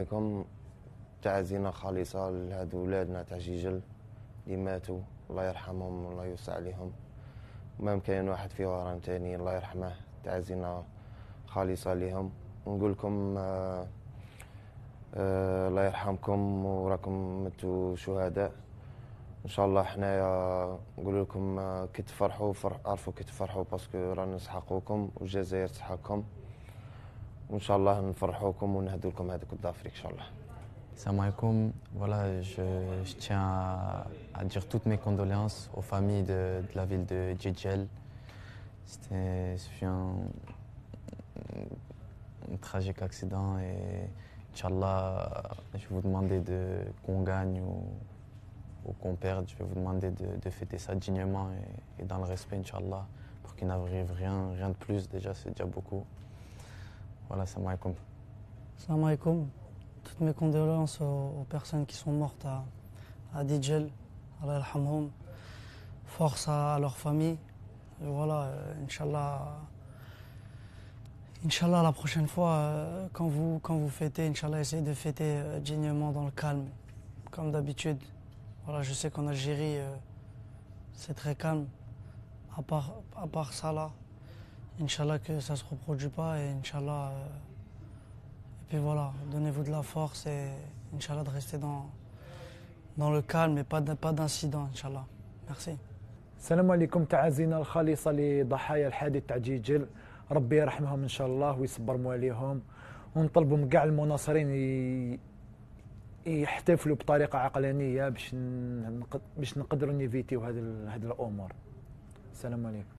لكم تعازينا خالصة لهاد ولادنا تاع جيجل اللي ماتوا الله يرحمهم والله يوسع عليهم ما كاين واحد في وران تاني الله يرحمه تعازينا خالصة لهم ونقول لكم آه، آه، الله يرحمكم وراكم متو شهداء ان شاء الله حنايا نقول لكم آه، كي تفرحوا فرح عرفوا كي تفرحوا باسكو رانا نسحقوكم والجزائر تسحقكم InshaAllah, Voilà, je, tiens à, dire toutes mes condoléances aux familles de, la ville de Djedjel. C'était un, tragique accident et Inch'Allah, je vais vous demander de, qu'on gagne ou, qu'on perde. Je vais vous demander de, fêter ça dignement et, dans le respect, Inch'Allah, pour qu'il n'arrive rien, rien de plus. Déjà, c'est déjà beaucoup. Voilà, salam alaikum. Salam alaikum. Toutes mes condoléances aux, personnes qui sont mortes à, à Dijel, Allah Force à, leur famille. voilà, euh, Inch'Allah. Inch'Allah, la prochaine fois, euh, quand, vous, quand vous fêtez, Inch'Allah, essayez de fêter euh, dignement dans le calme, comme d'habitude. Voilà, je sais qu'en Algérie, c'est très calme, à part, à part ça là. Inch'Allah que ça ne se reproduit pas et Inch'Allah. Euh, et puis voilà, donnez-vous de la force et Inch'Allah de rester dans, dans le calme et pas, pas d'incident, Inch'Allah. Merci. السلام عليكم تعازينا الخالصة لضحايا الحادث تاع جيجل ربي يرحمهم إن شاء الله ويصبر مواليهم ونطلبوا من كاع المناصرين يحتفلوا بطريقة عقلانية باش باش نقدروا نيفيتيو هذه الأمور السلام عليكم